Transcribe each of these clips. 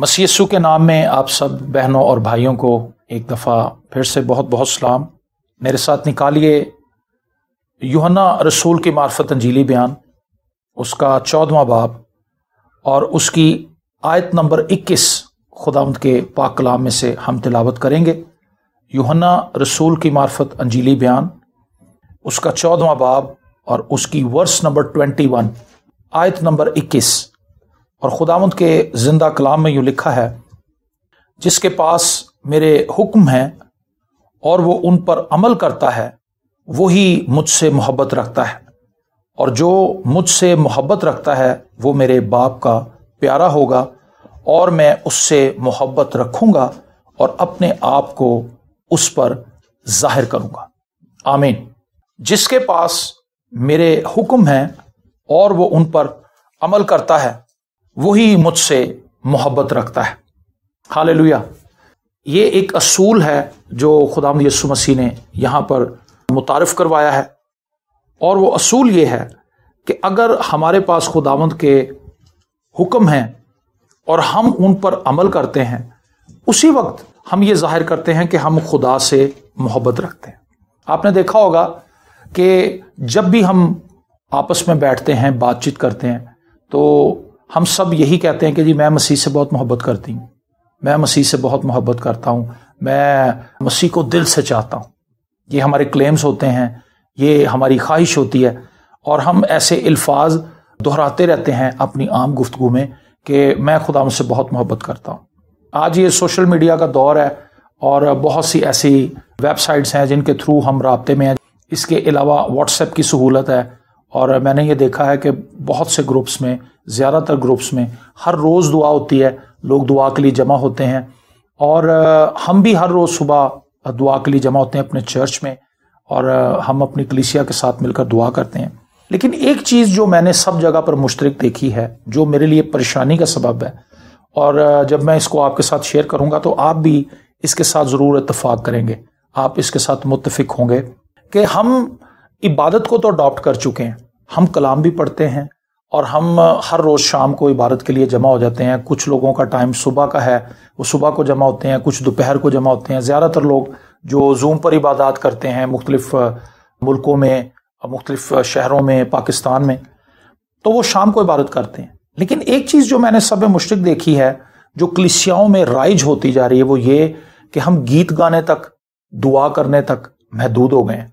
मसीसु के नाम में आप सब बहनों और भाइयों को एक दफ़ा फिर से बहुत बहुत सलाम मेरे साथ निकालिए युहना रसूल की मार्फत अंजीली बयान उसका चौदवा बाब और उसकी आयत नंबर 21 खुदावंद के पाक कलाम में से हम तिलावत करेंगे युहना रसूल की मार्फत अंजीली बयान उसका चौदवा बाब और उसकी वर्स नंबर 21 आयत नंबर 21 और खुदामंद के ज़िंदा कलाम में यूँ लिखा है जिसके पास मेरे हुक्म हैं और वो उन पर अमल करता है वही मुझसे मोहब्बत रखता है और जो मुझसे मोहब्बत रखता है वो मेरे बाप का प्यारा होगा और मैं उससे मोहब्बत रखूँगा और अपने आप को उस पर जाहिर करूँगा आमीन जिसके पास मेरे हुक्म हैं और वो उन पर अमल करता है वही मुझसे मोहब्बत रखता है हाल ये एक असूल है जो खुदाम यसु मसीह ने यहाँ पर मुतारफ़ करवाया है और वो असूल ये है कि अगर हमारे पास खुदावंद के हुक्म हैं और हम उन पर अमल करते हैं उसी वक्त हम ये जाहिर करते हैं कि हम खुदा से मोहब्बत रखते हैं आपने देखा होगा कि जब भी हम आपस में बैठते हैं बातचीत करते हैं तो हम सब यही कहते हैं कि जी मैं मसीह से बहुत मोहब्बत करती हूँ मैं मसीह से बहुत मोहब्बत करता हूँ मैं मसीह को दिल से चाहता हूँ ये हमारे क्लेम्स होते हैं ये हमारी ख्वाहिश होती है और हम ऐसे अल्फाज दोहराते रहते हैं अपनी आम गुफ्तु में कि मैं खुदा उनसे बहुत मोहब्बत करता हूँ आज ये सोशल मीडिया का दौर है और बहुत सी ऐसी वेबसाइट्स हैं जिनके थ्रू हम रबते में हैं इसके अलावा व्हाट्सएप की सहूलत है और मैंने ये देखा है कि बहुत से ग्रुप्स में ज़्यादातर ग्रुप्स में हर रोज़ दुआ होती है लोग दुआ के लिए जमा होते हैं और हम भी हर रोज़ सुबह दुआ के लिए जमा होते हैं अपने चर्च में और हम अपनी कलिसिया के साथ मिलकर दुआ करते हैं लेकिन एक चीज़ जो मैंने सब जगह पर मुश्तरक देखी है जो मेरे लिए परेशानी का सबब है और जब मैं इसको आपके साथ शेयर करूँगा तो आप भी इसके साथ ज़रूर इतफाक़ करेंगे आप इसके साथ मुतफिक होंगे कि हम इबादत को तो अडॉप्ट कर चुके हैं हम कलाम भी पढ़ते हैं और हम हर रोज़ शाम को इबारत के लिए जमा हो जाते हैं कुछ लोगों का टाइम सुबह का है वो सुबह को जमा होते हैं कुछ दोपहर को जमा होते हैं ज़्यादातर लोग जो जूम पर इबादत करते हैं मुख्तलिफ़ मुल्कों में मुख्तलिफ़ शहरों में पाकिस्तान में तो वो शाम को इबादत करते हैं लेकिन एक चीज़ जो मैंने सब मुश्तक देखी है जो कलिसियाओं में राइज होती जा रही है वो ये कि हम गीत गाने तक दुआ करने तक महदूद हो गए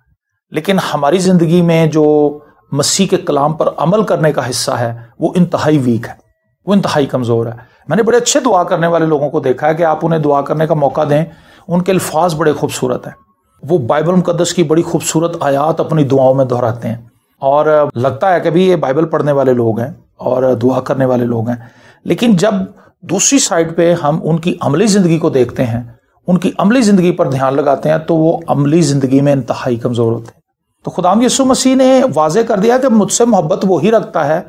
लेकिन हमारी ज़िंदगी में जो मसीह के कलाम पर अमल करने का हिस्सा है वो इंतहाई वीक है वो इंतहाई कमज़ोर है मैंने बड़े अच्छे दुआ करने वाले लोगों को देखा है कि आप उन्हें दुआ करने का मौका दें उनके अल्फाज बड़े खूबसूरत हैं वो बाइबल मुकदस की बड़ी खूबसूरत आयात अपनी दुआओं में दोहराते हैं और लगता है कि भी ये बाइबल पढ़ने वाले लोग हैं और दुआ करने वाले लोग हैं लेकिन जब दूसरी साइड पे हम उनकी अमली ज़िंदगी को देखते हैं उनकी अमली ज़िंदगी पर ध्यान लगाते हैं तो वो अमली ज़िंदगी में इंतहाई कमज़ोर होते हैं तो खुदाम यसु मसीह ने वाजे कर दिया कि मुझसे मोहब्बत वही रखता है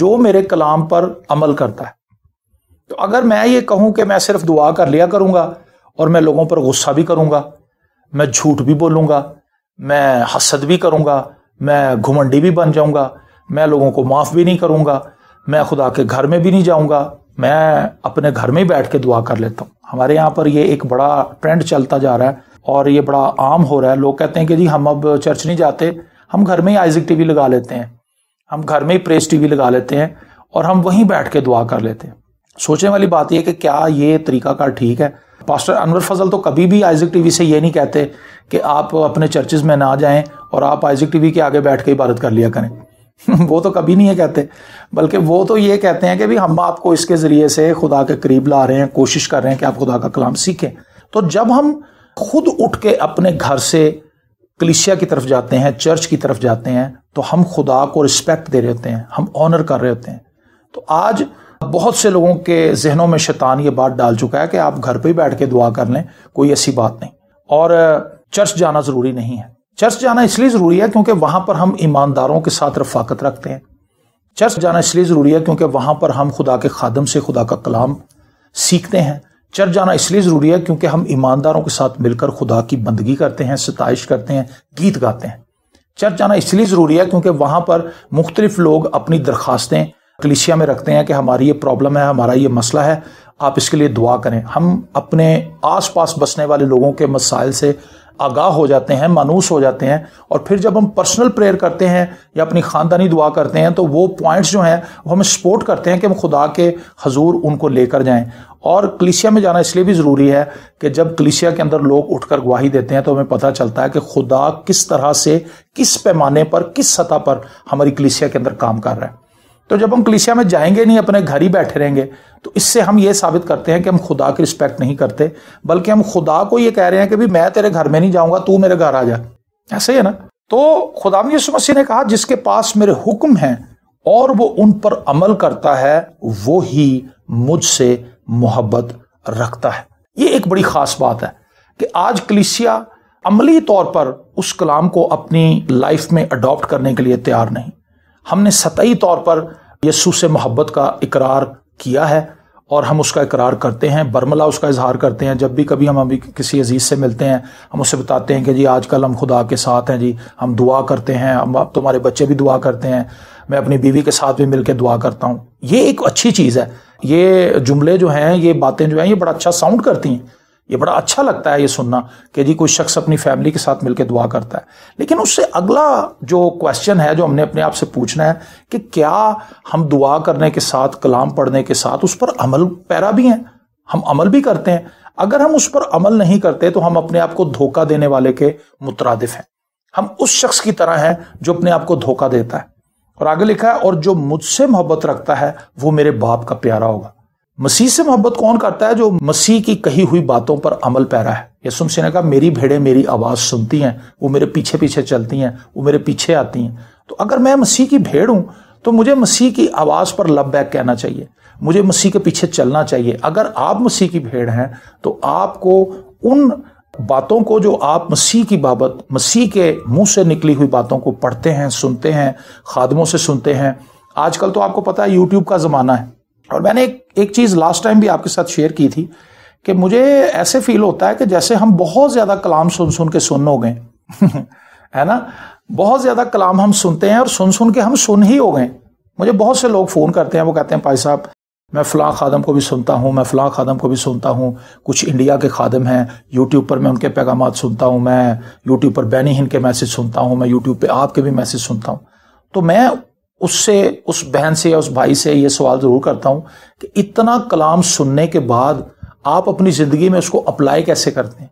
जो मेरे कलाम पर अमल करता है तो अगर मैं ये कहूं कि मैं सिर्फ दुआ कर लिया करूंगा और मैं लोगों पर गुस्सा भी करूंगा मैं झूठ भी बोलूंगा मैं हसद भी करूंगा मैं घुमंडी भी बन जाऊंगा मैं लोगों को माफ़ भी नहीं करूंगा मैं खुदा के घर में भी नहीं जाऊंगा मैं अपने घर में बैठ के दुआ कर लेता हूँ हमारे यहाँ पर ये एक बड़ा ट्रेंड चलता जा रहा है और ये बड़ा आम हो रहा है लोग कहते हैं कि जी हम अब चर्च नहीं जाते हम घर में ही आइजिक टीवी लगा लेते हैं हम घर में ही प्रेस टीवी लगा लेते हैं और हम वहीं बैठ के दुआ कर लेते हैं सोचने वाली बात यह कि क्या ये तरीकाकार ठीक है पास्टर अनवर फजल तो कभी भी आइजिक टीवी से ये नहीं कहते कि आप अपने चर्चेज में ना जाएं और आप आइजिक टीवी के आगे बैठ के इबादत कर लिया करें वो तो कभी नहीं ये कहते बल्कि वो तो ये कहते हैं कि भी हम आपको इसके ज़रिए से खुदा के करीब ला रहे हैं कोशिश कर रहे हैं कि आप खुदा का कलाम सीखें तो जब हम खुद उठ के अपने घर से कलिसिया की तरफ जाते हैं चर्च की तरफ जाते हैं तो हम खुदा को रिस्पेक्ट दे रहे होते हैं हम ऑनर कर रहे होते हैं तो आज बहुत से लोगों के जहनों में शैतान ये बात डाल चुका है कि आप घर पर ही बैठ के दुआ कर लें कोई ऐसी बात नहीं और चर्च जाना ज़रूरी नहीं है चर्च जाना इसलिए ज़रूरी है क्योंकि वहां पर हम ईमानदारों के साथ रफाकत रखते हैं चर्च जाना इसलिए ज़रूरी है क्योंकि वहां पर हम खुदा के खादम से खुदा का कलाम सीखते हैं चर्च जाना इसलिए ज़रूरी है क्योंकि हम ईमानदारों के साथ मिलकर खुदा की बंदगी करते हैं सताइश करते हैं गीत गाते हैं चर्च जाना इसलिए ज़रूरी है क्योंकि वहां पर मुख्तलिफ लोग अपनी दरखास्तें कलिसिया में रखते हैं कि हमारी ये प्रॉब्लम है हमारा ये मसला है आप इसके लिए दुआ करें हम अपने आस पास बसने वाले लोगों के मसाइल से आगाह हो जाते हैं मानूस हो जाते हैं और फिर जब हम पर्सनल प्रेयर करते हैं या अपनी ख़ानदानी दुआ करते हैं तो वो पॉइंट्स जो हैं वो हमें सपोर्ट करते हैं कि हम खुदा के हजूर उनको लेकर जाएं और कलिसिया में जाना इसलिए भी ज़रूरी है कि जब कलिसिया के अंदर लोग उठकर गवाही देते हैं तो हमें पता चलता है कि खुदा किस तरह से किस पैमाने पर किस सतह पर हमारी कलिसिया के अंदर काम कर रहा है तो जब हम कलिसिया में जाएंगे नहीं अपने घर ही बैठे रहेंगे तो इससे हम ये साबित करते हैं कि हम खुदा की रिस्पेक्ट नहीं करते बल्कि हम खुदा को ये कह रहे हैं कि भी मैं तेरे घर में नहीं जाऊंगा तू मेरे घर आ जा ऐसे है ना तो खुदा यसु मसीह ने कहा जिसके पास मेरे हुक्म हैं और वो उन पर अमल करता है वो ही मुझसे मोहब्बत रखता है ये एक बड़ी ख़ास बात है कि आज कलिसिया अमली तौर पर उस कलाम को अपनी लाइफ में अडॉप्ट करने के लिए तैयार नहीं हमने सतही तौर पर यसू से मोहब्बत का इकरार किया है और हम उसका इकरार करते हैं बर्मला उसका इजहार करते हैं जब भी कभी हम अभी किसी अजीज़ से मिलते हैं हम उससे बताते हैं कि जी आजकल हम खुदा के साथ हैं जी हम दुआ करते हैं हम तुम्हारे बच्चे भी दुआ करते हैं मैं अपनी बीवी के साथ भी मिलकर दुआ करता हूँ ये एक अच्छी चीज़ है ये जुमले जो हैं ये बातें जो हैं ये बड़ा अच्छा साउंड करती हैं ये बड़ा अच्छा लगता है ये सुनना कि जी कोई शख्स अपनी फैमिली के साथ मिलकर दुआ करता है लेकिन उससे अगला जो क्वेश्चन है जो हमने अपने आप से पूछना है कि क्या हम दुआ करने के साथ कलाम पढ़ने के साथ उस पर अमल पैरा भी हैं हम अमल भी करते हैं अगर हम उस पर अमल नहीं करते तो हम अपने आप को धोखा देने वाले के मुतरदिफ हैं हम उस शख्स की तरह हैं जो अपने आप को धोखा देता है और आगे लिखा है और जो मुझसे मोहब्बत रखता है वो मेरे बाप का प्यारा होगा मसीह से मोहब्बत कौन करता है जो मसीह की कही हुई बातों पर अमल पैरा है यसुम सिंह ने मेरी भेड़े मेरी आवाज़ सुनती हैं वो मेरे पीछे पीछे चलती हैं वो मेरे पीछे आती हैं तो अगर मैं मसीह की भेड़ हूं तो मुझे मसीह की आवाज़ पर लब बैक कहना चाहिए मुझे मसीह के पीछे चलना चाहिए अगर आप मसीह की भेड़ हैं तो आपको उन बातों को जो आप मसीह की बाबत मसीह के मुंह से निकली हुई बातों को पढ़ते हैं सुनते हैं खादमों से सुनते हैं आजकल तो आपको पता है यूट्यूब का ज़माना है और मैंने एक, एक चीज़ लास्ट टाइम भी आपके साथ शेयर की थी कि मुझे ऐसे फील होता है कि जैसे हम बहुत ज़्यादा कलाम सुन सुन के सुन हो गए है ना बहुत ज़्यादा कलाम हम सुनते हैं और सुन सुन के हम सुन ही हो गए मुझे बहुत से लोग फ़ोन करते हैं वो कहते हैं भाई साहब मैं फ़लाँ खादम को भी सुनता हूँ मैं फ़लाँ खादम को भी सुनता हूँ कुछ इंडिया के खादम हैं यूट्यूब पर मैं उनके पैगाम सुनता हूँ मैं यूट्यूब पर बैनी हिंद के मैसेज सुनता हूँ मैं यूट्यूब पर आपके भी मैसेज सुनता हूँ तो मैं उससे उस बहन से या उस भाई से ये सवाल ज़रूर करता हूँ कि इतना कलाम सुनने के बाद आप अपनी ज़िंदगी में उसको अप्लाई कैसे करते हैं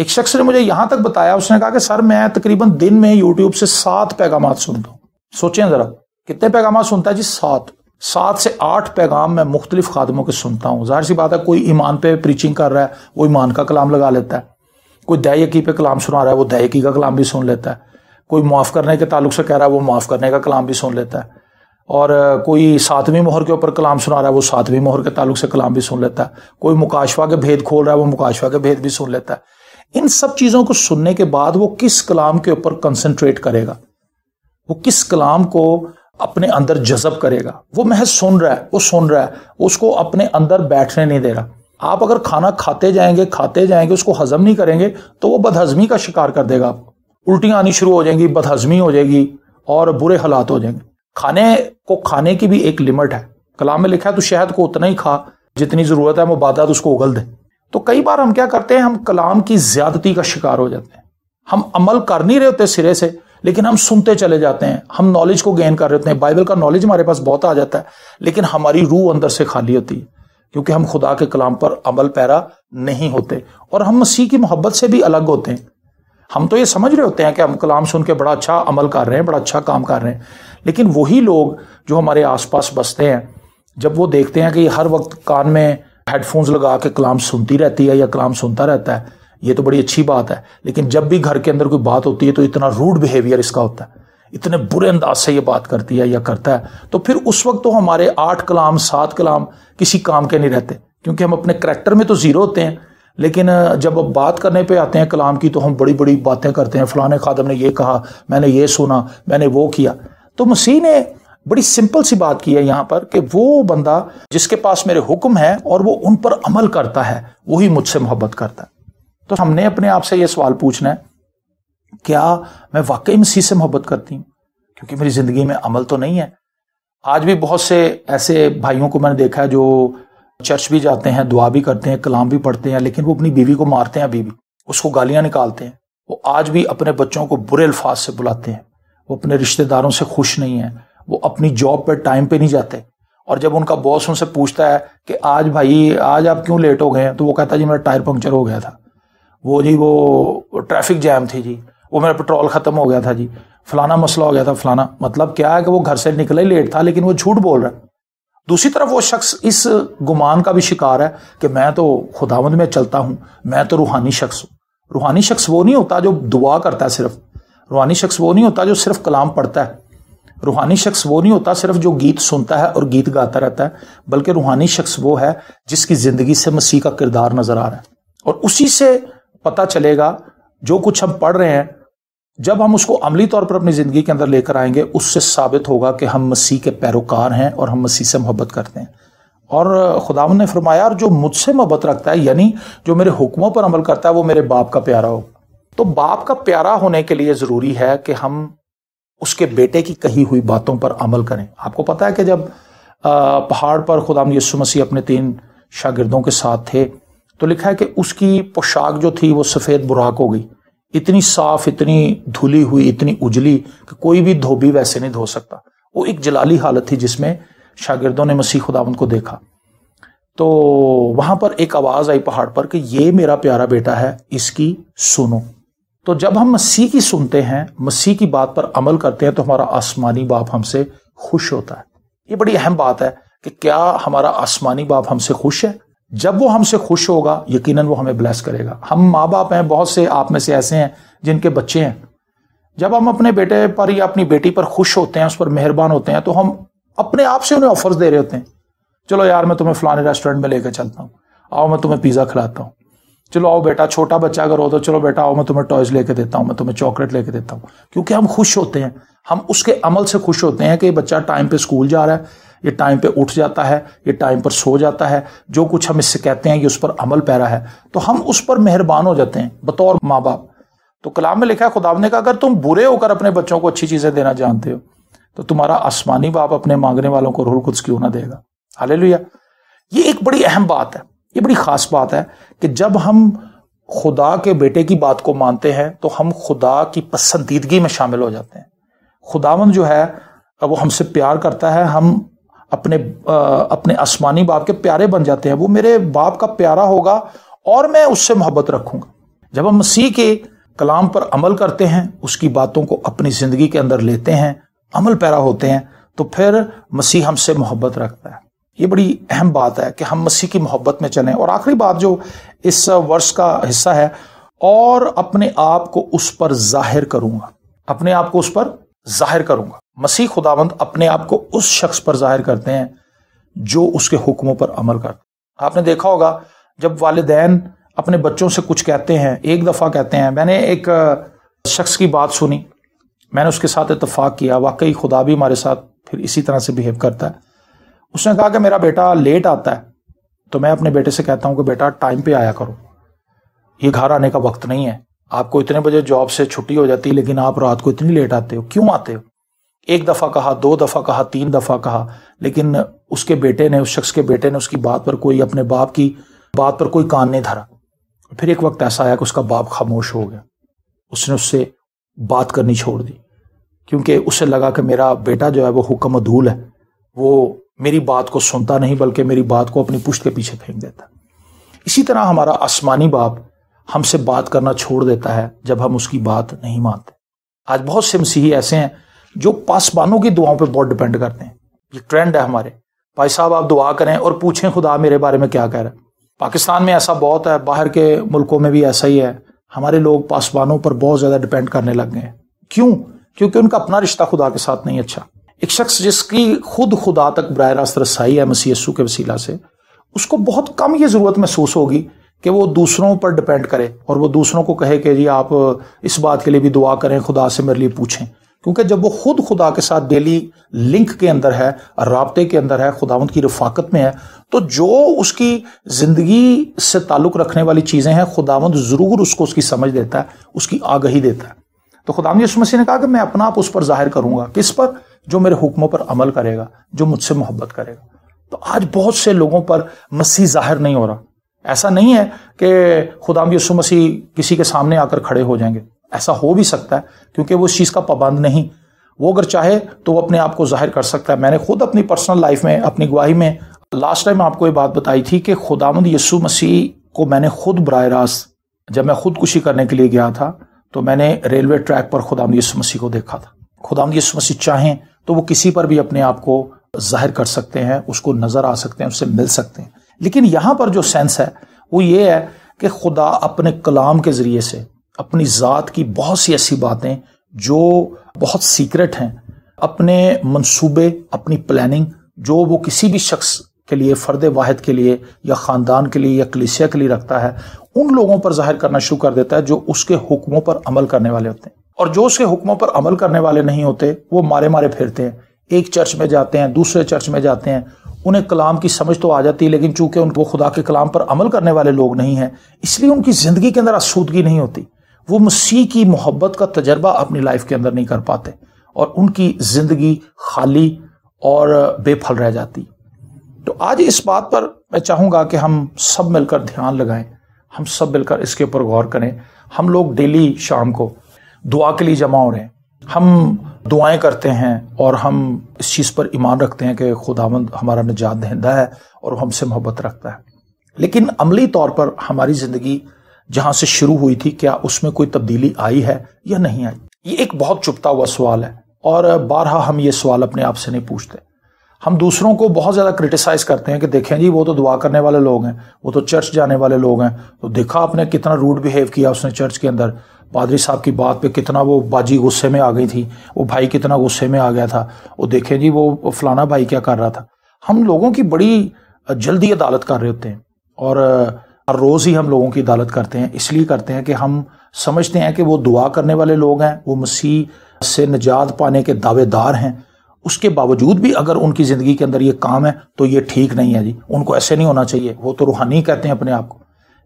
एक शख्स ने मुझे यहाँ तक बताया उसने कहा कि सर मैं तकरीबन दिन में यूट्यूब से सात पैगाम सुनता हूँ सोचें ज़रा कितने पैगाम सुनता है जी सात सात से आठ पैगाम मैं मुख्तलिफ खादमों के सुनता हूँ जाहिर सी बात है कोई ईमान पे प्रीचिंग कर रहा है वो ईमान का कलाम लगा लेता है कोई दहयकी पे कलाम सुना रहा है वो दहयकी का कलाम भी सुन लेता है कोई माफ़ करने के ताल्लुक से कह रहा है वो माफ़ करने का कलाम भी सुन लेता है और कोई सातवीं मोहर के ऊपर कलाम सुना रहा है वो सातवीं मोहर के ताल्लुक से कलाम भी सुन लेता है कोई मुकाशवा के भेद खोल रहा है वो मुकाशवा के भेद भी सुन लेता है इन सब चीज़ों को सुनने के बाद वो किस कलाम के ऊपर कंसनट्रेट करेगा वो किस कलाम को अपने अंदर जजब करेगा वो महज सुन रहा है वो सुन रहा है उसको अपने अंदर बैठने नहीं दे रहा आप अगर खाना खाते जाएंगे खाते जाएंगे उसको हजम नहीं करेंगे तो वो बदहजमी का शिकार कर देगा आपको उल्टियाँ आनी शुरू हो जाएंगी बदहजमी हो जाएगी और बुरे हालात हो जाएंगे खाने को खाने की भी एक लिमिट है कलाम में लिखा है तो शहद को उतना ही खा जितनी ज़रूरत है वो बादात उसको उगल दे तो कई बार हम क्या करते हैं हम कलाम की ज्यादती का शिकार हो जाते हैं हम अमल कर नहीं रहे होते सिरे से लेकिन हम सुनते चले जाते हैं हम नॉलेज को गेन कर रहे होते हैं बाइबल का नॉलेज हमारे पास बहुत आ जाता है लेकिन हमारी रूह अंदर से खाली होती है क्योंकि हम खुदा के कलाम पर अमल पैरा नहीं होते और हम मसीह की मोहब्बत से भी अलग होते हैं हम तो ये समझ रहे होते हैं कि हम कलाम सुन के बड़ा अच्छा अमल कर रहे हैं बड़ा अच्छा काम कर रहे हैं लेकिन वही लोग जो हमारे आसपास बसते हैं जब वो देखते हैं कि हर वक्त कान में हेडफोन्स लगा के कलाम सुनती रहती है या कलाम सुनता रहता है ये तो बड़ी अच्छी बात है लेकिन जब भी घर के अंदर कोई बात होती है तो इतना रूड बिहेवियर इसका होता है इतने बुरे अंदाज से ये बात करती है या करता है तो फिर उस वक्त तो हमारे आठ कलाम सात कलाम किसी काम के नहीं रहते क्योंकि हम अपने करेक्टर में तो ज़ीरो होते हैं लेकिन जब अब बात करने पे आते हैं कलाम की तो हम बड़ी बड़ी बातें करते हैं फलाने खादम ने ये कहा मैंने ये सुना मैंने वो किया तो मसीह ने बड़ी सिंपल सी बात की है यहाँ पर कि वो बंदा जिसके पास मेरे हुक्म है और वो उन पर अमल करता है वही मुझसे मोहब्बत करता है तो हमने अपने आप से ये सवाल पूछना है क्या मैं वाकई मसीह से मोहब्बत करती हूँ क्योंकि मेरी ज़िंदगी में अमल तो नहीं है आज भी बहुत से ऐसे भाइयों को मैंने देखा है जो चर्च भी जाते हैं दुआ भी करते हैं कलाम भी पढ़ते हैं लेकिन वो अपनी बीवी को मारते हैं अभी भी उसको गालियां निकालते हैं वो आज भी अपने बच्चों को बुरे अल्फाज से बुलाते हैं वो अपने रिश्तेदारों से खुश नहीं है वो अपनी जॉब पर टाइम पे नहीं जाते और जब उनका बॉस उनसे पूछता है कि आज भाई आज आप क्यों लेट हो गए हैं तो वो कहता है जी मेरा टायर पंक्चर हो गया था वो जी वो ट्रैफिक जैम थी जी वो मेरा पेट्रोल ख़त्म हो गया था जी फलाना मसला हो गया था फलाना मतलब क्या है कि वो घर से निकले लेट था लेकिन वो झूठ बोल रहा है दूसरी तरफ वो शख्स इस गुमान का भी शिकार है कि मैं तो खुदावंद में चलता हूँ मैं तो रूहानी शख्स हूँ रूहानी शख्स वो नहीं होता जो दुआ करता है सिर्फ रूहानी शख्स वो नहीं होता जो सिर्फ कलाम पढ़ता है रूहानी शख्स वो नहीं होता सिर्फ जो गीत सुनता है और गीत गाता रहता है बल्कि रूहानी शख्स वो है जिसकी ज़िंदगी से मसीह का किरदार नज़र आ रहा है और उसी से पता चलेगा जो कुछ हम पढ़ रहे हैं जब हम उसको अमली तौर पर अपनी ज़िंदगी के अंदर लेकर आएंगे उससे साबित होगा कि हम मसीह के पैरोकार हैं और हम मसीह से मोहब्बत करते हैं और खुदा ने फरमाया और जो मुझसे मोहब्बत रखता है यानी जो मेरे हुक्मों पर अमल करता है वो मेरे बाप का प्यारा हो तो बाप का प्यारा होने के लिए ज़रूरी है कि हम उसके बेटे की कही हुई बातों पर अमल करें आपको पता है कि जब पहाड़ पर खुदाम यसु मसीह अपने तीन शागिर्दों के साथ थे तो लिखा है कि उसकी पोशाक जो थी वो सफ़ेद बुराक हो गई इतनी साफ इतनी धुली हुई इतनी उजली कि कोई भी धोबी वैसे नहीं धो सकता वो एक जलाली हालत थी जिसमें शागिर्दों ने मसीह खुदा को देखा तो वहां पर एक आवाज़ आई पहाड़ पर कि ये मेरा प्यारा बेटा है इसकी सुनो तो जब हम मसीह की सुनते हैं मसीह की बात पर अमल करते हैं तो हमारा आसमानी बाप हमसे खुश होता है ये बड़ी अहम बात है कि क्या हमारा आसमानी बाप हमसे खुश है जब वो हमसे खुश होगा यकीनन वो हमें ब्लेस करेगा हम माँ बाप हैं बहुत से आप में से ऐसे हैं जिनके बच्चे हैं जब हम अपने बेटे पर या अपनी बेटी पर खुश होते हैं उस पर मेहरबान होते हैं तो हम अपने आप से उन्हें ऑफर्स दे रहे होते हैं चलो यार मैं तुम्हें फलाने रेस्टोरेंट में लेकर चलता हूँ आओ मैं तुम्हें पिज़्ज़ा खिलाता हूँ चलो आओ बेटा छोटा बच्चा अगर हो तो चलो बेटा आओ मैं तुम्हें टॉयज लेके देता हूँ मैं तुम्हें चॉकलेट लेके देता हूँ क्योंकि हम खुश होते हैं हम उसके अमल से खुश होते हैं कि बच्चा टाइम पे स्कूल जा रहा है ये टाइम पे उठ जाता है ये टाइम पर सो जाता है जो कुछ हम इससे कहते हैं कि उस पर अमल पैरा है तो हम उस पर मेहरबान हो जाते हैं बतौर माँ बाप तो कलाम में लिखा है खुदा ने कहा अगर तुम बुरे होकर अपने बच्चों को अच्छी चीज़ें देना जानते हो तो तुम्हारा आसमानी बाप अपने मांगने वालों को रोल कुछ क्यों ना देगा हाले ये एक बड़ी अहम बात है ये बड़ी ख़ास बात है कि जब हम खुदा के बेटे की बात को मानते हैं तो हम खुदा की पसंदीदगी में शामिल हो जाते हैं खुदावन जो है वो हमसे प्यार करता है हम अपने आ, अपने आसमानी बाप के प्यारे बन जाते हैं वो मेरे बाप का प्यारा होगा और मैं उससे मोहब्बत रखूंगा जब हम मसीह के कलाम पर अमल करते हैं उसकी बातों को अपनी जिंदगी के अंदर लेते हैं अमल पैरा होते हैं तो फिर मसीह हमसे मोहब्बत रखता है ये बड़ी अहम बात है कि हम मसीह की मोहब्बत में चलें और आखिरी बात जो इस वर्ष का हिस्सा है और अपने आप को उस पर जाहिर करूंगा अपने आप को उस पर जाहिर करूंगा मसीह खुदावंद अपने आप को उस शख्स पर जाहिर करते हैं जो उसके हुक्मों पर अमल करते आपने देखा होगा जब वालदेन अपने बच्चों से कुछ कहते हैं एक दफ़ा कहते हैं मैंने एक शख्स की बात सुनी मैंने उसके साथ इतफाक़ किया वाकई खुदा भी हमारे साथ फिर इसी तरह से बिहेव करता है उसने कहा कि मेरा बेटा लेट आता है तो मैं अपने बेटे से कहता हूँ कि बेटा टाइम पे आया करो ये घर आने का वक्त नहीं है आपको इतने बजे जॉब से छुट्टी हो जाती है लेकिन आप रात को इतनी लेट आते हो क्यों आते हो एक दफ़ा कहा दो दफ़ा कहा तीन दफ़ा कहा लेकिन उसके बेटे ने उस शख्स के बेटे ने उसकी बात पर कोई अपने बाप की बात पर कोई कान नहीं धरा फिर एक वक्त ऐसा आया कि उसका बाप खामोश हो गया उसने उससे बात करनी छोड़ दी क्योंकि उसे लगा कि मेरा बेटा जो है वो हुक्म अधूल है वो मेरी बात को सुनता नहीं बल्कि मेरी बात को अपनी पुष्ट के पीछे फेंक देता इसी तरह हमारा आसमानी बाप हमसे बात करना छोड़ देता है जब हम उसकी बात नहीं मानते आज बहुत से मसीही ऐसे हैं जो पासबानों की दुआओं पे बहुत डिपेंड करते हैं ये ट्रेंड है हमारे भाई साहब आप दुआ करें और पूछें खुदा मेरे बारे में क्या कह रहा है पाकिस्तान में ऐसा बहुत है बाहर के मुल्कों में भी ऐसा ही है हमारे लोग पासवानों पर बहुत ज़्यादा डिपेंड करने लग गए क्यों क्योंकि उनका अपना रिश्ता खुदा के साथ नहीं अच्छा एक शख्स जिसकी खुद खुदा तक बर रास्त रसाई है मसी के वसीला से उसको बहुत कम ये ज़रूरत महसूस होगी कि वो दूसरों पर डिपेंड करे और वो दूसरों को कहे कि जी आप इस बात के लिए भी दुआ करें खुदा से मेरे लिए पूछें क्योंकि जब वो खुद खुदा के साथ डेली लिंक के अंदर है रबते के अंदर है खुदावंत की रफाकत में है तो जो उसकी ज़िंदगी से ताल्लुक़ रखने वाली चीज़ें हैं खुदावंत ज़रूर उसको उसकी समझ देता है उसकी आगही देता है तो खुदाम यूस मसीह ने कहा कि मैं अपना आप उस पर जाहिर करूंगा किस पर जो मेरे हुक्मों पर अमल करेगा जो मुझसे मोहब्बत करेगा तो आज बहुत से लोगों पर मसीह जाहिर नहीं हो रहा ऐसा नहीं है कि खुदाम यूसु मसीह किसी के सामने आकर खड़े हो जाएंगे ऐसा हो भी सकता है क्योंकि वो उस चीज़ का पाबंद नहीं वो अगर चाहे तो वो अपने आप को जाहिर कर सकता है मैंने खुद अपनी पर्सनल लाइफ में अपनी गवाही में लास्ट टाइम आपको ये बात बताई थी कि खुदामद यसु मसीह को मैंने खुद बर रास्त जब मैं खुदकुशी करने के लिए गया था तो मैंने रेलवे ट्रैक पर खुदाम यसु मसीह को देखा था खुदाम यसु मसीह चाहें तो वो किसी पर भी अपने आप को जाहिर कर सकते हैं उसको नज़र आ सकते हैं उससे मिल सकते हैं लेकिन यहाँ पर जो सेंस है वो ये है कि खुदा अपने कलाम के ज़रिए से अपनी ज़ात की बहुत सी ऐसी बातें जो बहुत सीक्रेट हैं अपने मंसूबे अपनी प्लानिंग जो वो किसी भी शख्स के लिए फ़र्द वाहिद के लिए या ख़ानदान के लिए या कलिसिया के लिए रखता है उन लोगों पर जाहिर करना शुरू कर देता है जो उसके हुक्मों पर अमल करने वाले होते हैं और जो उसके हुक्मों पर अमल करने वाले नहीं होते वो मारे मारे फिरते हैं एक चर्च में जाते हैं दूसरे चर्च में जाते हैं उन्हें कलाम की समझ तो आ जाती है लेकिन चूंकि उनको खुदा के कलाम पर अमल करने वाले लोग नहीं हैं इसलिए उनकी ज़िंदगी के अंदर आसूदगी नहीं होती वो मसीह की मोहब्बत का तजर्बा अपनी लाइफ के अंदर नहीं कर पाते और उनकी जिंदगी खाली और बेफल रह जाती तो आज इस बात पर मैं चाहूँगा कि हम सब मिलकर ध्यान लगाएं हम सब मिलकर इसके ऊपर गौर करें हम लोग डेली शाम को दुआ के लिए जमा हो रहे हैं हम दुआएं करते हैं और हम इस चीज़ पर ईमान रखते हैं कि खुदावंद हमारा निजात दहिंदा है और हमसे मोहब्बत रखता है लेकिन अमली तौर पर हमारी ज़िंदगी जहां से शुरू हुई थी क्या उसमें कोई तब्दीली आई है या नहीं आई ये एक बहुत चुपता हुआ सवाल है और बारहा हम ये सवाल अपने आप से नहीं पूछते हम दूसरों को बहुत ज़्यादा क्रिटिसाइज करते हैं कि देखें जी वो तो दुआ करने वाले लोग हैं वो तो चर्च जाने वाले लोग हैं तो देखा आपने कितना रूड बिहेव किया उसने चर्च के अंदर पादरी साहब की बात पे कितना वो बाजी गुस्से में आ गई थी वो भाई कितना गुस्से में आ गया था वो देखें जी वो फलाना भाई क्या कर रहा था हम लोगों की बड़ी जल्दी अदालत कर रहे होते हैं और हर रोज़ ही हम लोगों की अदालत करते हैं इसलिए करते हैं कि हम समझते हैं कि वो दुआ करने वाले लोग हैं वो मसीह से निजात पाने के दावेदार हैं उसके बावजूद भी अगर उनकी ज़िंदगी के अंदर ये काम है तो ये ठीक नहीं है जी उनको ऐसे नहीं होना चाहिए वो तो रूहानी कहते हैं अपने आप को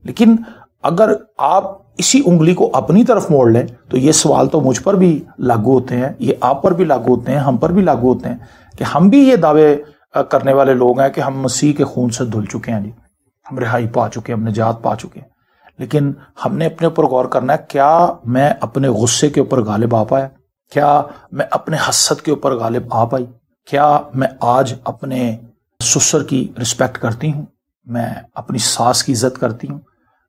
लेकिन अगर आप इसी उंगली को अपनी तरफ मोड़ लें तो ये सवाल तो मुझ पर भी लागू होते हैं ये आप पर भी लागू होते हैं हम पर भी लागू होते हैं कि हम भी ये दावे करने वाले लोग हैं कि हम मसीह के खून से धुल चुके हैं जी हम रिहाई पा चुके हैं हम निजात पा चुके हैं लेकिन हमने अपने ऊपर गौर करना है क्या मैं अपने गुस्से के ऊपर गालिब आ पाया क्या मैं अपने हसद के ऊपर गालिब आ पाई क्या मैं आज अपने सुसर की रिस्पेक्ट करती हूँ मैं अपनी सास की इज्जत करती हूँ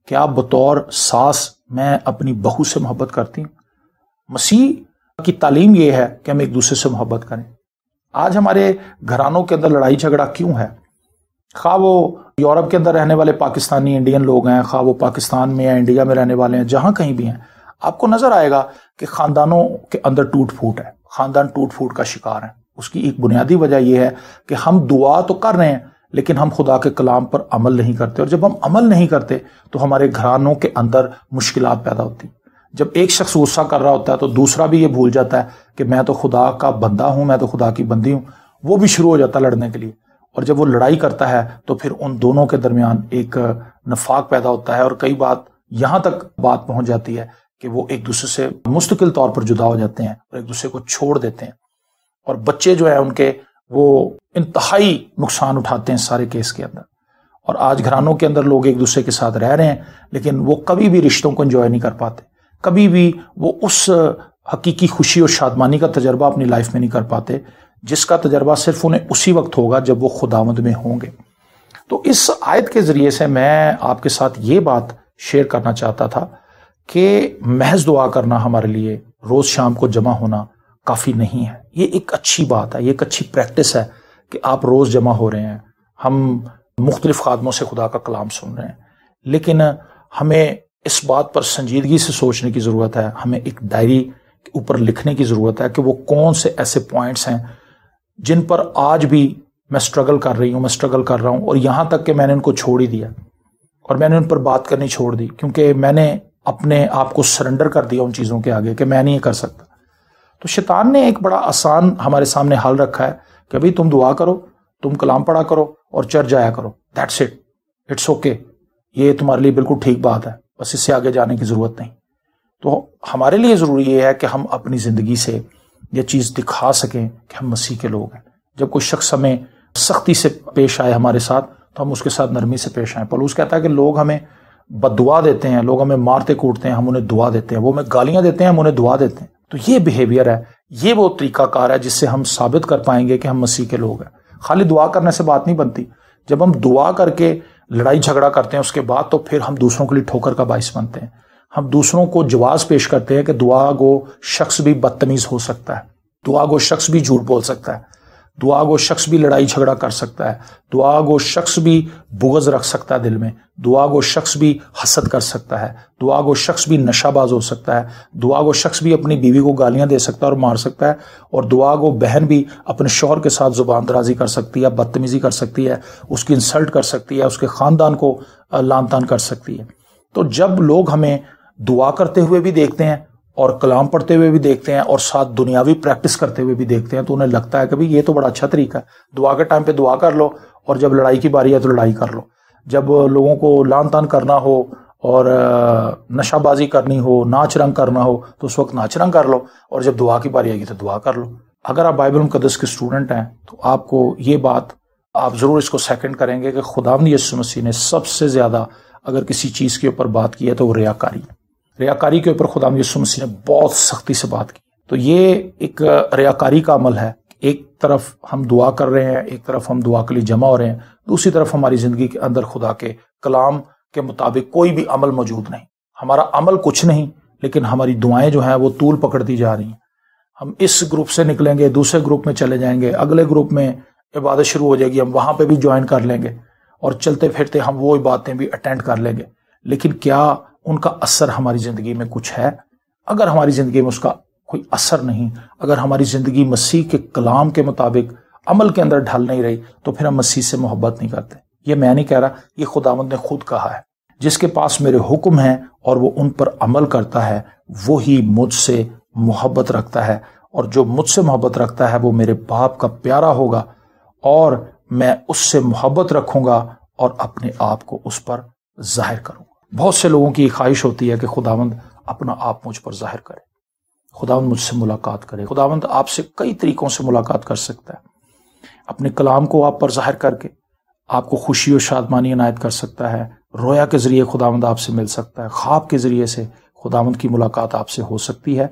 क्या बतौर सास मैं अपनी बहू से मोहब्बत करती हूँ मसीह की तालीम यह है कि हम एक दूसरे से मोहब्बत करें आज हमारे घरानों के अंदर लड़ाई झगड़ा क्यों है खा वो यूरोप के अंदर रहने वाले पाकिस्तानी इंडियन लोग हैं खा वो पाकिस्तान में या इंडिया में रहने वाले हैं जहां कहीं भी हैं आपको नजर आएगा कि खानदानों के अंदर टूट फूट है खानदान टूट फूट का शिकार है उसकी एक बुनियादी वजह यह है कि हम दुआ तो कर रहे हैं लेकिन हम खुदा के कलाम पर अमल नहीं करते और जब हम अमल नहीं करते तो हमारे घरानों के अंदर मुश्किल पैदा होती जब एक शख्स गुस्सा कर रहा होता है तो दूसरा भी ये भूल जाता है कि मैं तो खुदा का बंदा हूं मैं तो खुदा की बंदी हूं वो भी शुरू हो जाता है लड़ने के लिए और जब वो लड़ाई करता है तो फिर उन दोनों के दरमियान एक नफाक पैदा होता है और कई बात यहां तक बात पहुंच जाती है कि वो एक दूसरे से मुस्तकिल तौर पर जुदा हो जाते हैं और एक दूसरे को छोड़ देते हैं और बच्चे जो है उनके वो इंतहाई नुकसान उठाते हैं सारे केस के अंदर और आज घरानों के अंदर लोग एक दूसरे के साथ रह रहे हैं लेकिन वो कभी भी रिश्तों को एंजॉय नहीं कर पाते कभी भी वो उस हकीकी खुशी और शादमानी का तजर्बा अपनी लाइफ में नहीं कर पाते जिसका तजर्बा सिर्फ उन्हें उसी वक्त होगा जब वो खुदामद में होंगे तो इस आयत के ज़रिए से मैं आपके साथ ये बात शेयर करना चाहता था कि महज दुआ करना हमारे लिए रोज़ शाम को जमा होना काफ़ी नहीं है ये एक अच्छी बात है ये एक अच्छी प्रैक्टिस है कि आप रोज़ जमा हो रहे हैं हम मुख्तलिफ़ खादमों से खुदा का कलाम सुन रहे हैं लेकिन हमें इस बात पर संजीदगी से सोचने की ज़रूरत है हमें एक डायरी के ऊपर लिखने की ज़रूरत है कि वो कौन से ऐसे पॉइंट्स हैं जिन पर आज भी मैं स्ट्रगल कर रही हूँ मैं स्ट्रगल कर रहा हूँ और यहाँ तक कि मैंने उनको छोड़ ही दिया और मैंने उन पर बात करनी छोड़ दी क्योंकि मैंने अपने आप को सरेंडर कर दिया उन चीज़ों के आगे कि मैं नहीं कर सकता तो शैतान ने एक बड़ा आसान हमारे सामने हाल रखा है कि भाई तुम दुआ करो तुम कलाम पढ़ा करो और चर्च जाया करो दैट्स इट इट्स ओके ये तुम्हारे लिए बिल्कुल ठीक बात है बस इससे आगे जाने की ज़रूरत नहीं तो हमारे लिए ज़रूरी ये है कि हम अपनी ज़िंदगी से ये चीज़ दिखा सकें कि हम मसीह के लोग हैं जब कोई शख्स हमें सख्ती से पेश आए हमारे साथ तो हम उसके साथ नरमी से पेश आए पलूस कहता है कि लोग हमें बदुआ देते हैं लोग हमें मारते कूटते हैं हम उन्हें दुआ देते हैं वो हमें गालियाँ देते हैं हम उन्हें दुआ देते हैं तो ये बिहेवियर है ये वो तरीकाकार है जिससे हम साबित कर पाएंगे कि हम मसीह के लोग हैं खाली दुआ करने से बात नहीं बनती जब हम दुआ करके लड़ाई झगड़ा करते हैं उसके बाद तो फिर हम दूसरों के लिए ठोकर का बायस बनते हैं हम दूसरों को जवाब पेश करते हैं कि दुआ गो शख्स भी बदतमीज़ हो सकता है दुआ गो शख्स भी झूठ बोल सकता है दुआ गो शख्स भी लड़ाई झगड़ा कर सकता है दुआ गो शख्स भी बुगज रख सकता है दिल में दुआ गो शख्स भी हसद कर सकता है दुआ गो शख्स भी नशाबाज हो सकता है दुआ गो शख्स भी अपनी बीवी को गालियां दे सकता है और मार सकता है और दुआ गो बहन भी अपने शोहर के साथ जुबान दराजी कर सकती है बदतमीजी कर सकती है उसकी इंसल्ट कर सकती है उसके ख़ानदान को लान तान कर सकती है तो जब लोग हमें दुआ करते हुए भी देखते हैं और कलाम पढ़ते हुए भी देखते हैं और साथ दुनियावी प्रैक्टिस करते हुए भी देखते हैं तो उन्हें लगता है कि भाई ये तो बड़ा अच्छा तरीका है दुआ के टाइम पे दुआ कर लो और जब लड़ाई की बारी है तो लड़ाई कर लो जब लोगों को लान तान करना हो और नशाबाजी करनी हो नाच रंग करना हो तो उस वक्त नाच रंग कर लो और जब दुआ की बारी आएगी तो दुआ कर लो अगर आप बाइबल मुकदस के स्टूडेंट हैं तो आपको ये बात आप ज़रूर इसको सेकंड करेंगे कि खुदाम यसु मसीह ने सबसे ज़्यादा अगर किसी चीज़ के ऊपर बात की है तो वो रियाकारी है रियाकारी के ऊपर खुदाम यसु मसीह ने बहुत सख्ती से बात की तो ये एक रियाकारी का अमल है एक तरफ हम दुआ कर रहे हैं एक तरफ हम दुआ के लिए जमा हो रहे हैं दूसरी तरफ हमारी ज़िंदगी के अंदर खुदा के कलाम के मुताबिक कोई भी अमल मौजूद नहीं हमारा अमल कुछ नहीं लेकिन हमारी दुआएं जो हैं वो तूल पकड़ती जा रही हैं हम इस ग्रुप से निकलेंगे दूसरे ग्रुप में चले जाएंगे अगले ग्रुप में इबादत शुरू हो जाएगी हम वहां पर भी ज्वाइन कर लेंगे और चलते फिरते हम वो इबादतें भी अटेंड कर लेंगे लेकिन क्या उनका असर हमारी ज़िंदगी में कुछ है अगर हमारी ज़िंदगी में उसका कोई असर नहीं अगर हमारी ज़िंदगी मसीह के कलाम के मुताबिक अमल के अंदर ढल नहीं रही तो फिर हम मसीह से मोहब्बत नहीं करते ये मैं नहीं कह रहा ये खुदावंद ने खुद कहा है जिसके पास मेरे हुक्म हैं और वो उन पर अमल करता है वो ही मुझसे मोहब्बत रखता है और जो मुझसे मोहब्बत रखता है वो मेरे बाप का प्यारा होगा और मैं उससे मोहब्बत रखूंगा और अपने आप को उस पर जाहिर करूंगा बहुत से लोगों की ख्वाहिश होती है कि खुदावंद अपना आप मुझ पर जाहिर करे खुदावंद मुझसे मुलाकात करे खुदावंद आपसे कई तरीक़ों से मुलाकात कर सकता है अपने कलाम को आप पर जाहिर करके आपको खुशी और शादमानी अनायत कर सकता है रोया के ज़रिए खुदावंद आपसे मिल सकता है ख्वाब के ज़रिए से खुदावंद की मुलाकात आपसे हो सकती है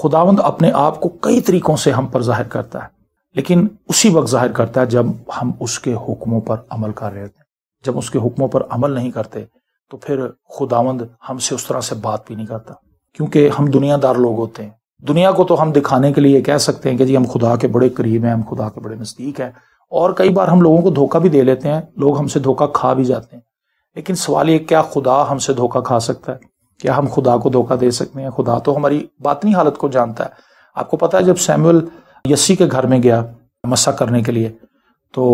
खुदावंद अपने आप को कई तरीक़ों से हम पर जाहिर करता है लेकिन उसी वक्त जाहिर करता है जब हम उसके हुक्मों पर अमल कर रहे होते हैं जब उसके हुक्मों पर अमल नहीं करते तो फिर खुदावंद हमसे उस तरह से बात भी नहीं करता क्योंकि हम दुनियादार लोग होते हैं दुनिया को तो हम दिखाने के लिए कह सकते हैं कि जी हम खुदा के बड़े करीब हैं हम खुदा के बड़े नज़दीक हैं और कई बार हम लोगों को धोखा भी दे लेते हैं लोग हमसे धोखा खा भी जाते हैं लेकिन सवाल ये क्या खुदा हमसे धोखा खा सकता है क्या हम खुदा को धोखा दे सकते हैं खुदा तो हमारी बातनी हालत को जानता है आपको पता है जब सैमुअल यस्सी के घर में गया मस्सा करने के लिए तो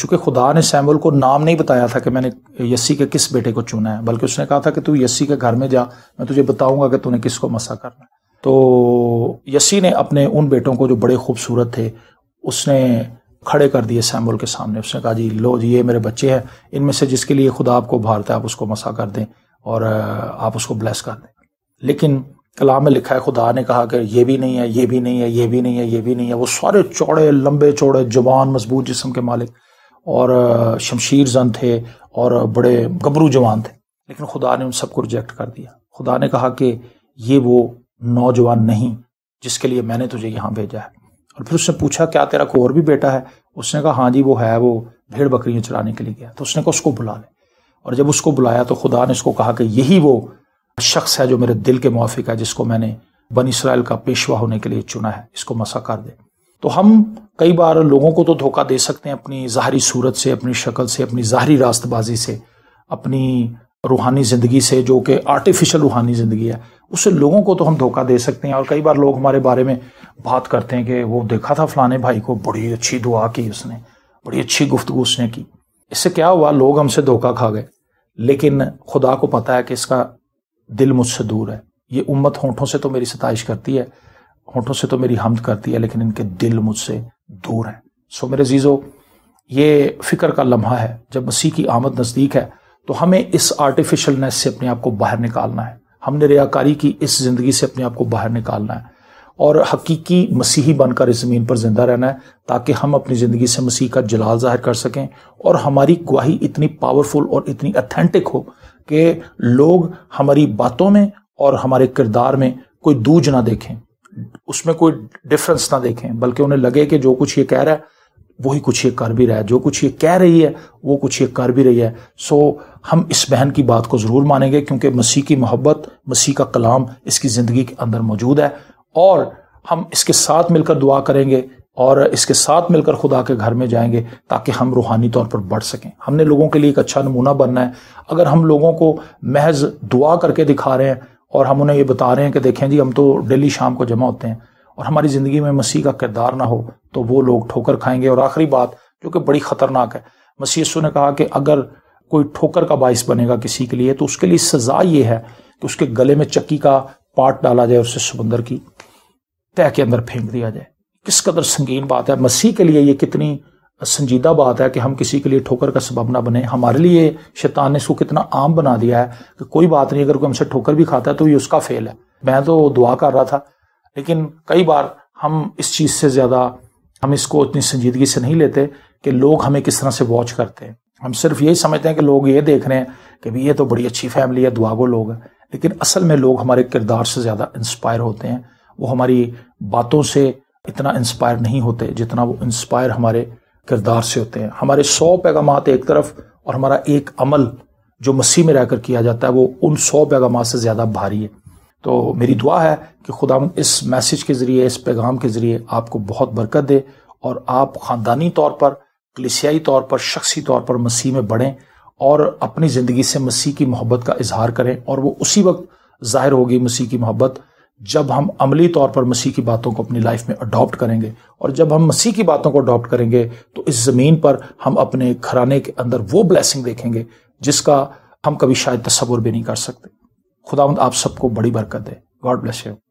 चूंकि खुदा ने सैमुअल को नाम नहीं बताया था कि मैंने यस्सी के किस बेटे को चुना है बल्कि उसने कहा था कि तू यस्सी के घर में जा मैं तुझे बताऊंगा कि तूने किसको मसा करना है तो यस्सी ने अपने उन बेटों को जो बड़े खूबसूरत थे उसने खड़े कर दिए सैमुअल के सामने उसने कहा जी लो जी ये मेरे बच्चे हैं इनमें से जिसके लिए खुदा आपको भारत है आप उसको मसा कर दें और आप उसको ब्लेस कर दें लेकिन कलाम में लिखा है खुदा ने कहा कि ये भी नहीं है ये भी नहीं है ये भी नहीं है ये भी नहीं है वो सारे चौड़े लंबे चौड़े जवान मजबूत जिसम के मालिक और शमशीर जन थे और बड़े गबरू जवान थे लेकिन खुदा ने उन सबको रिजेक्ट कर दिया खुदा ने कहा कि ये वो नौजवान नहीं जिसके लिए मैंने तुझे यहाँ भेजा है और फिर उसने पूछा क्या तेरा कोई और भी बेटा है उसने कहा हाँ जी वो है वो भेड़ बकरियाँ चलाने के लिए गया तो उसने कहा उसको बुला ले और जब उसको बुलाया तो खुदा ने उसको कहा कि यही वो शख्स है जो मेरे दिल के मुआफिक है जिसको मैंने बन इसराइल का पेशवा होने के लिए चुना है इसको मसा कर दे तो हम कई बार लोगों को तो धोखा दे सकते हैं अपनी ज़ाहरी सूरत से अपनी शक्ल से अपनी ज़ाहरी रास्तबाजी से अपनी रूहानी ज़िंदगी से जो कि आर्टिफिशियल रूहानी ज़िंदगी है उससे लोगों को तो हम धोखा दे सकते हैं और कई बार लोग हमारे बारे में बात करते हैं कि वो देखा था फलाने भाई को बड़ी अच्छी दुआ की उसने बड़ी अच्छी गुफ्तु उसने की इससे क्या हुआ लोग हमसे धोखा खा गए लेकिन खुदा को पता है कि इसका दिल मुझसे दूर है ये उम्मत होंठों से तो मेरी सताइश करती है होंठों से तो मेरी हमद करती है लेकिन इनके दिल मुझसे दूर है सो मेरे जीजो ये फ़िक्र का लम्हा है जब मसीह की आमद नज़दीक है तो हमें इस आर्टिफिशलनेस से अपने आप को बाहर निकालना है हमने रियाकारी की इस ज़िंदगी से अपने आप को बाहर निकालना है और हकीकी मसीही बनकर इस ज़मीन पर ज़िंदा रहना है ताकि हम अपनी ज़िंदगी से मसीह का जलाल ज़ाहिर कर सकें और हमारी गवाही इतनी पावरफुल और इतनी अथेंटिक हो कि लोग हमारी बातों में और हमारे किरदार में कोई दूज ना देखें उसमें कोई डिफरेंस ना देखें बल्कि उन्हें लगे कि जो कुछ ये कह रहा है वही कुछ ये कर भी रहा है जो कुछ ये कह रही है वो कुछ ये कर भी रही है सो हम इस बहन की बात को ज़रूर मानेंगे क्योंकि मसीह की मोहब्बत मसीह का कलाम इसकी ज़िंदगी के अंदर मौजूद है और हम इसके साथ मिलकर दुआ करेंगे और इसके साथ मिलकर खुदा के घर में जाएंगे ताकि हम रूहानी तौर पर बढ़ सकें हमने लोगों के लिए एक अच्छा नमूना बनना है अगर हम लोगों को महज दुआ करके दिखा रहे हैं और हम उन्हें ये बता रहे हैं कि देखें जी हम तो डेली शाम को जमा होते हैं और हमारी ज़िंदगी में मसीह का किरदार ना हो तो वो लोग ठोकर खाएंगे और आखिरी बात जो कि बड़ी ख़तरनाक है मसीह ने कहा कि अगर कोई ठोकर का बायस बनेगा किसी के लिए तो उसके लिए सज़ा ये है कि उसके गले में चक्की का पार्ट डाला जाए और उसे समंदर की तय के अंदर फेंक दिया जाए किस कदर संगीन बात है मसीह के लिए ये कितनी संजीदा बात है कि हम किसी के लिए ठोकर का सबब ना बने हमारे लिए शैतान ने इसको कितना आम बना दिया है कि कोई बात नहीं अगर कोई हमसे ठोकर भी खाता है तो ये उसका फेल है मैं तो दुआ कर रहा था लेकिन कई बार हम इस चीज़ से ज़्यादा हम इसको इतनी संजीदगी से नहीं लेते कि लोग हमें किस तरह से वॉच करते हैं हम सिर्फ यही समझते हैं कि लोग ये देख रहे हैं कि भाई ये तो बड़ी अच्छी फैमिली है दुआगो लोग हैं लेकिन असल में लोग हमारे किरदार से ज़्यादा इंस्पायर होते हैं वो हमारी बातों से इतना इंस्पायर नहीं होते जितना वो इंस्पायर हमारे किरदार से होते हैं हमारे सौ पैग़ाम एक तरफ और हमारा एक अमल जो मसीह में रहकर किया जाता है वो उन सौ पैगाम से ज़्यादा भारी है तो मेरी दुआ है कि खुदा इस मैसेज के ज़रिए इस पैगाम के ज़रिए आपको बहुत बरकत दे और आप ख़ानदानी तौर पर कलिसियाई तौर पर शख्सी तौर पर मसीह में बढ़ें और अपनी ज़िंदगी से मसीह की मोहब्बत का इजहार करें और वो उसी वक्त ज़ाहिर होगी मसीह की मोहब्बत जब हम अमली तौर पर मसीह की बातों को अपनी लाइफ में अडॉप्ट करेंगे और जब हम मसीह की बातों को अडॉप्ट करेंगे तो इस ज़मीन पर हम अपने घराने के अंदर वो ब्लेसिंग देखेंगे जिसका हम कभी शायद तस्वुर भी नहीं कर सकते खुदावंद आप सबको बड़ी बरकत दे गॉड ब्लेस यू